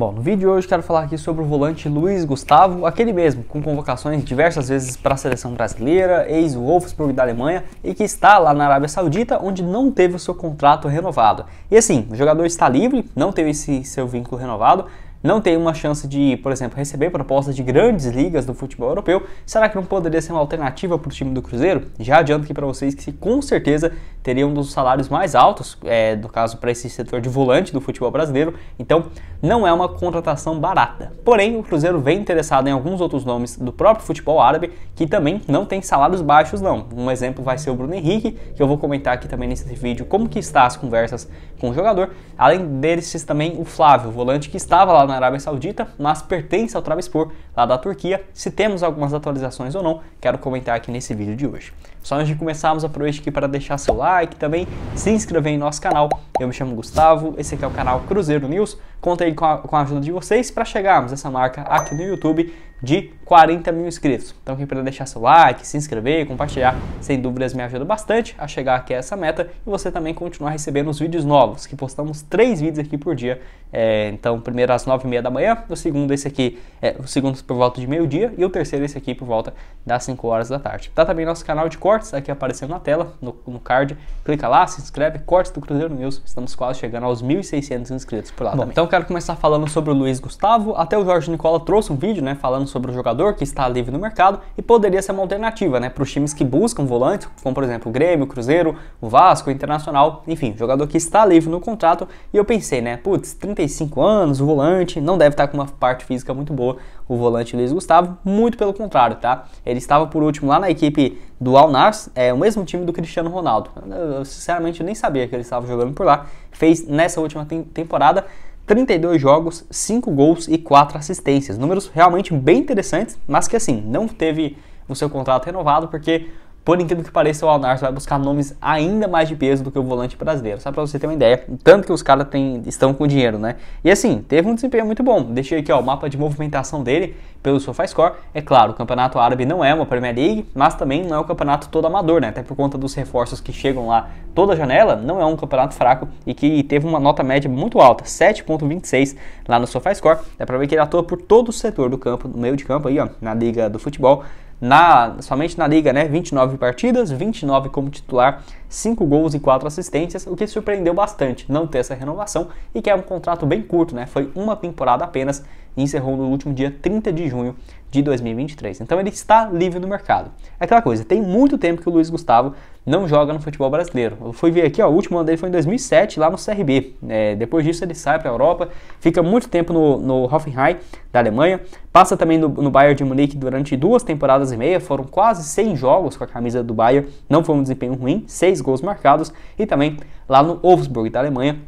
Bom, no vídeo de hoje quero falar aqui sobre o volante Luiz Gustavo, aquele mesmo, com convocações diversas vezes para a seleção brasileira, ex-Wolfsburg da Alemanha e que está lá na Arábia Saudita, onde não teve o seu contrato renovado. E assim, o jogador está livre, não teve esse seu vínculo renovado, não tem uma chance de, por exemplo, receber propostas de grandes ligas do futebol europeu, será que não poderia ser uma alternativa para o time do Cruzeiro? Já adianto aqui para vocês que com certeza teria um dos salários mais altos, é, no caso para esse setor de volante do futebol brasileiro, então não é uma contratação barata. Porém, o Cruzeiro vem interessado em alguns outros nomes do próprio futebol árabe que também não tem salários baixos não. Um exemplo vai ser o Bruno Henrique, que eu vou comentar aqui também nesse vídeo como que está as conversas com o jogador. Além desses também o Flávio, volante que estava lá na Arábia Saudita, mas pertence ao Travispor lá da Turquia. Se temos algumas atualizações ou não, quero comentar aqui nesse vídeo de hoje. Só antes de começarmos, aproveite aqui para deixar seu like também, se inscrever em nosso canal. Eu me chamo Gustavo, esse aqui é o canal Cruzeiro News. Contei com a, com a ajuda de vocês para chegarmos essa marca aqui no YouTube de 40 mil inscritos. Então quem puder deixar seu like, se inscrever, compartilhar, sem dúvidas me ajuda bastante a chegar aqui a essa meta e você também continuar recebendo os vídeos novos, que postamos três vídeos aqui por dia. É, então, primeiro às 9h30 da manhã, o segundo esse aqui, é, o segundo por volta de meio-dia e o terceiro esse aqui por volta das 5 horas da tarde. Tá também nosso canal de cortes aqui aparecendo na tela, no, no card. Clica lá, se inscreve, cortes do Cruzeiro News. Estamos quase chegando aos 1.600 inscritos por lá Bom, também. Então, quero começar falando sobre o Luiz Gustavo. Até o Jorge Nicola trouxe um vídeo, né, falando sobre o jogador que está livre no mercado e poderia ser uma alternativa, né, para os times que buscam volantes, como por exemplo o Grêmio, o Cruzeiro, o Vasco, o Internacional, enfim, jogador que está livre no contrato. E eu pensei, né, putz, 35 anos, o volante, não deve estar com uma parte física muito boa, o volante Luiz Gustavo, muito pelo contrário, tá? Ele estava por último lá na equipe do Al Nassr, é o mesmo time do Cristiano Ronaldo. Eu, sinceramente nem sabia que ele estava jogando por lá. Fez nessa última temporada 32 jogos, 5 gols e 4 assistências. Números realmente bem interessantes, mas que assim, não teve o seu contrato renovado porque por incrível que pareça, o Aldarson vai buscar nomes ainda mais de peso do que o volante brasileiro. Só para você ter uma ideia, tanto que os caras estão com dinheiro, né? E assim, teve um desempenho muito bom. Deixei aqui ó, o mapa de movimentação dele pelo SofaScore. É claro, o Campeonato Árabe não é uma Premier League, mas também não é um campeonato todo amador, né? Até por conta dos reforços que chegam lá toda janela, não é um campeonato fraco e que teve uma nota média muito alta, 7.26 lá no SofaScore. Dá para ver que ele atua por todo o setor do campo, do meio de campo aí, ó, na liga do futebol na, somente na liga, né, 29 partidas, 29 como titular, 5 gols e 4 assistências, o que surpreendeu bastante não ter essa renovação e que é um contrato bem curto, né? Foi uma temporada apenas encerrou no último dia 30 de junho de 2023. Então ele está livre do mercado. É aquela coisa, tem muito tempo que o Luiz Gustavo não joga no futebol brasileiro. Eu fui ver aqui, ó, o último ano dele foi em 2007, lá no CRB. É, depois disso ele sai para a Europa, fica muito tempo no, no Hoffenheim, da Alemanha. Passa também no, no Bayern de Munique durante duas temporadas e meia, foram quase 100 jogos com a camisa do Bayern. Não foi um desempenho ruim, seis gols marcados. E também lá no Wolfsburg, da Alemanha,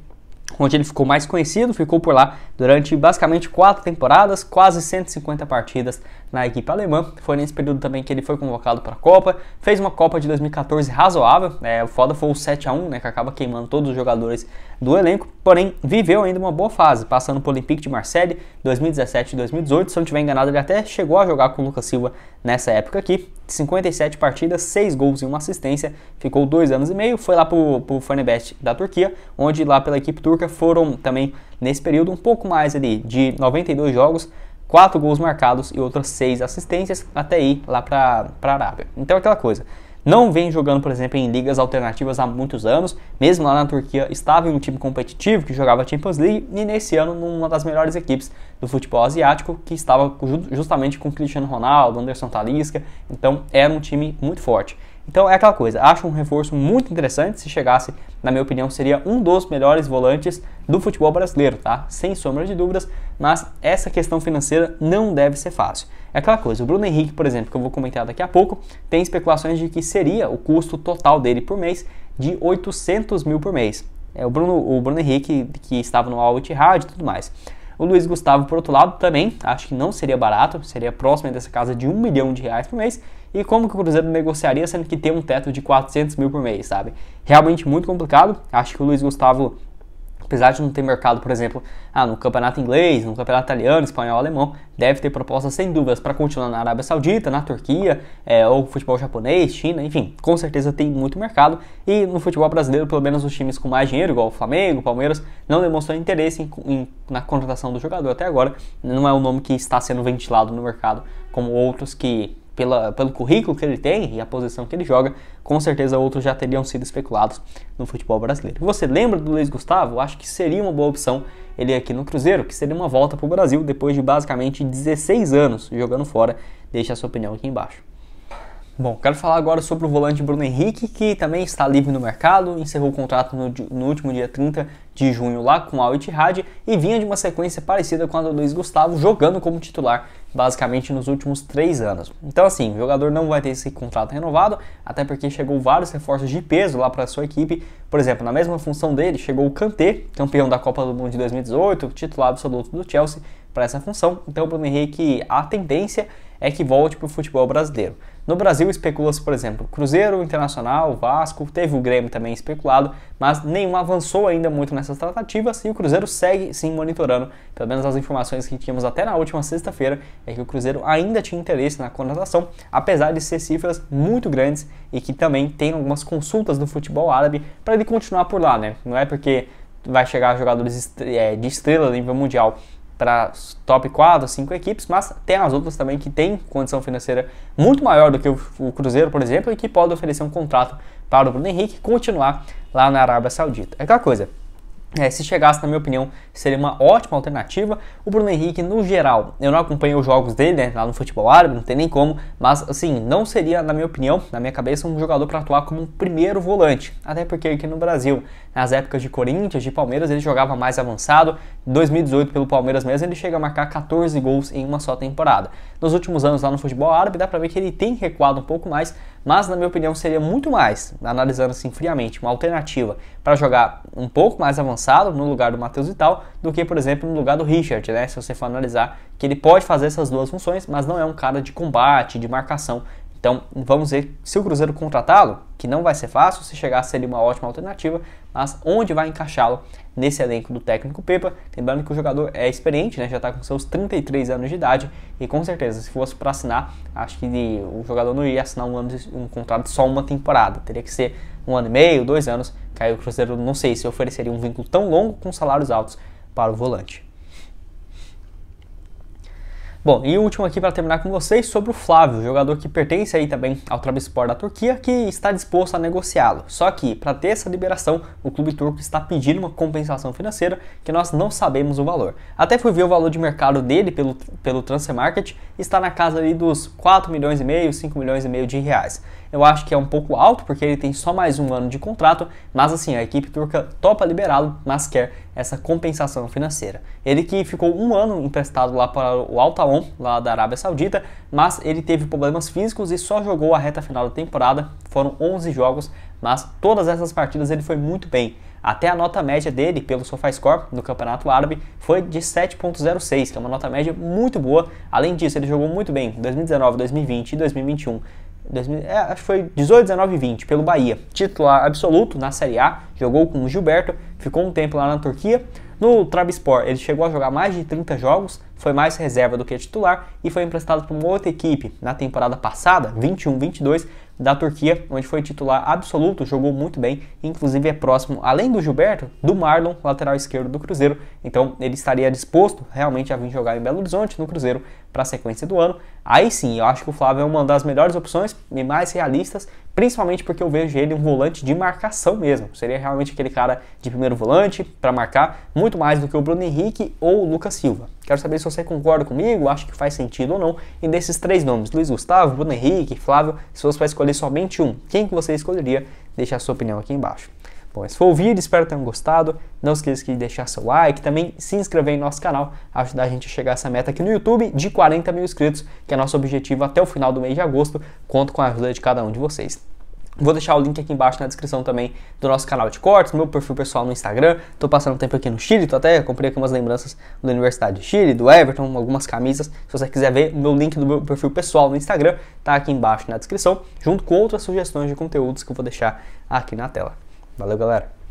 onde ele ficou mais conhecido, ficou por lá durante basicamente quatro temporadas, quase 150 partidas na equipe alemã. Foi nesse período também que ele foi convocado para a Copa, fez uma Copa de 2014 razoável, é, o foda foi o 7 a 1 né, que acaba queimando todos os jogadores do elenco, porém viveu ainda uma boa fase, passando pelo Olympique de Marseille 2017 e 2018, se eu não estiver enganado ele até chegou a jogar com o Lucas Silva nessa época aqui, 57 partidas, 6 gols e 1 assistência, ficou 2 anos e meio, foi lá para o Fenerbahçe da Turquia, onde lá pela equipe turca foram também, nesse período, um pouco mais ali de 92 jogos, 4 gols marcados e outras 6 assistências, até ir lá para a Arábia. Então aquela coisa, não vem jogando, por exemplo, em ligas alternativas há muitos anos. Mesmo lá na Turquia, estava em um time competitivo que jogava Champions League e nesse ano numa das melhores equipes do futebol asiático, que estava justamente com Cristiano Ronaldo, Anderson Talisca. Então era um time muito forte. Então é aquela coisa, acho um reforço muito interessante. Se chegasse, na minha opinião, seria um dos melhores volantes do futebol brasileiro, tá? Sem sombra de dúvidas, mas essa questão financeira não deve ser fácil. É aquela coisa, o Bruno Henrique, por exemplo, que eu vou comentar daqui a pouco, tem especulações de que seria o custo total dele por mês de 800 mil por mês. É o Bruno, o Bruno Henrique que estava no Al Rádio e tudo mais. O Luiz Gustavo, por outro lado, também acho que não seria barato, seria próximo dessa casa de um milhão de reais por mês. E como que o Cruzeiro negociaria, sendo que tem um teto de 400 mil por mês, sabe? Realmente muito complicado. Acho que o Luiz Gustavo apesar de não ter mercado, por exemplo, ah, no campeonato inglês, no campeonato italiano, espanhol, alemão, deve ter propostas sem dúvidas para continuar na Arábia Saudita, na Turquia, é, ou futebol japonês, China, enfim, com certeza tem muito mercado. E no futebol brasileiro, pelo menos os times com mais dinheiro, igual o Flamengo, o Palmeiras, não demonstram interesse em, em, na contratação do jogador até agora. Não é um nome que está sendo ventilado no mercado como outros que pela, pelo currículo que ele tem e a posição que ele joga, com certeza outros já teriam sido especulados no futebol brasileiro. Você lembra do Luiz Gustavo? Acho que seria uma boa opção ele aqui no Cruzeiro, que seria uma volta para o Brasil depois de basicamente 16 anos jogando fora. Deixe a sua opinião aqui embaixo. Bom, quero falar agora sobre o volante Bruno Henrique, que também está livre no mercado, encerrou o contrato no, no último dia 30 de junho lá com Al Ittihad e vinha de uma sequência parecida com a do Luiz Gustavo, jogando como titular basicamente nos últimos três anos. Então assim, o jogador não vai ter esse contrato renovado, até porque chegou vários reforços de peso lá para sua equipe. Por exemplo, na mesma função dele chegou o Kanté, campeão da Copa do Mundo de 2018, titular absoluto do Chelsea para essa função. Então o Bruno Henrique, a tendência é que volte para o futebol brasileiro. No Brasil especula-se, por exemplo, Cruzeiro, Internacional, Vasco, teve o Grêmio também especulado, mas nenhum avançou ainda muito nessas tratativas e o Cruzeiro segue sim monitorando. Pelo menos as informações que tínhamos até na última sexta-feira é que o Cruzeiro ainda tinha interesse na contratação, apesar de ser cifras muito grandes e que também tem algumas consultas do futebol árabe para ele continuar por lá, né? Não é porque vai chegar jogadores é, de estrela nível mundial para top 4, 5 equipes, mas tem as outras também que têm condição financeira muito maior do que o, o Cruzeiro, por exemplo, e que pode oferecer um contrato para o Bruno Henrique continuar lá na Arábia Saudita. É aquela coisa, é, se chegasse, na minha opinião, seria uma ótima alternativa. O Bruno Henrique, no geral, eu não acompanho os jogos dele, né, lá no futebol árabe, não tem nem como, mas assim, não seria, na minha opinião, na minha cabeça, um jogador para atuar como um primeiro volante. Até porque aqui no Brasil nas épocas de Corinthians, de Palmeiras, ele jogava mais avançado. Em 2018, pelo Palmeiras mesmo, ele chega a marcar 14 gols em uma só temporada. Nos últimos anos lá no futebol árabe, dá para ver que ele tem recuado um pouco mais, mas na minha opinião seria muito mais, analisando assim friamente, uma alternativa para jogar um pouco mais avançado no lugar do Matheus e tal do que, por exemplo, no lugar do Richard, né? Se você for analisar que ele pode fazer essas duas funções, mas não é um cara de combate, de marcação então vamos ver se o Cruzeiro contratá-lo, que não vai ser fácil, se chegar seria uma ótima alternativa, mas onde vai encaixá-lo nesse elenco do técnico Pepa? Lembrando que o jogador é experiente, né? já está com seus 33 anos de idade e com certeza, se fosse para assinar, acho que o jogador não iria assinar um, ano de, um contrato só uma temporada, teria que ser um ano e meio, dois anos. aí o Cruzeiro, não sei se ofereceria um vínculo tão longo com salários altos para o volante. Bom, e o último aqui para terminar com vocês sobre o Flávio, jogador que pertence aí também ao Trabzonspor da Turquia, que está disposto a negociá-lo. Só que para ter essa liberação, o clube turco está pedindo uma compensação financeira que nós não sabemos o valor. Até fui ver o valor de mercado dele pelo, pelo Transfer Market, está na casa ali dos 4 milhões e meio, 5 milhões e meio de reais. Eu acho que é um pouco alto porque ele tem só mais um ano de contrato, mas assim, a equipe turca topa liberá-lo, mas quer essa compensação financeira. Ele que ficou um ano emprestado lá para o Alta lá da Arábia Saudita, mas ele teve problemas físicos e só jogou a reta final da temporada. Foram 11 jogos, mas todas essas partidas ele foi muito bem. Até a nota média dele pelo SofaScore no Campeonato Árabe foi de 7.06, que é uma nota média muito boa. Além disso, ele jogou muito bem em 2019, 2020 e 2021. 2000, é, acho que foi 18, 19 e 20 pelo Bahia. Titular absoluto na Série A, jogou com o Gilberto, ficou um tempo lá na Turquia. No Trabzonspor, ele chegou a jogar mais de 30 jogos, foi mais reserva do que titular e foi emprestado para uma outra equipe na temporada passada, 21-22, da Turquia, onde foi titular absoluto, jogou muito bem, inclusive é próximo, além do Gilberto, do Marlon, lateral esquerdo do Cruzeiro. Então ele estaria disposto realmente a vir jogar em Belo Horizonte, no Cruzeiro, para a sequência do ano, aí sim, eu acho que o Flávio é uma das melhores opções e mais realistas, principalmente porque eu vejo ele um volante de marcação mesmo. Seria realmente aquele cara de primeiro volante para marcar muito mais do que o Bruno Henrique ou o Lucas Silva. Quero saber se você concorda comigo, acho que faz sentido ou não. E desses três nomes, Luiz Gustavo, Bruno Henrique, Flávio, se você vai escolher somente um, quem que você escolheria? Deixa a sua opinião aqui embaixo. Bom, esse foi o vídeo, espero que tenham gostado. Não esqueça de deixar seu like, também se inscrever em nosso canal, ajudar a gente a chegar a essa meta aqui no YouTube de 40 mil inscritos, que é nosso objetivo até o final do mês de agosto. Conto com a ajuda de cada um de vocês. Vou deixar o link aqui embaixo na descrição também do nosso canal de cortes, meu perfil pessoal no Instagram. Tô passando tempo aqui no Chile, tô até comprei aqui umas lembranças da Universidade de Chile, do Everton, algumas camisas. Se você quiser ver, o meu link do meu perfil pessoal no Instagram tá aqui embaixo na descrição, junto com outras sugestões de conteúdos que eu vou deixar aqui na tela. Valeu, galera!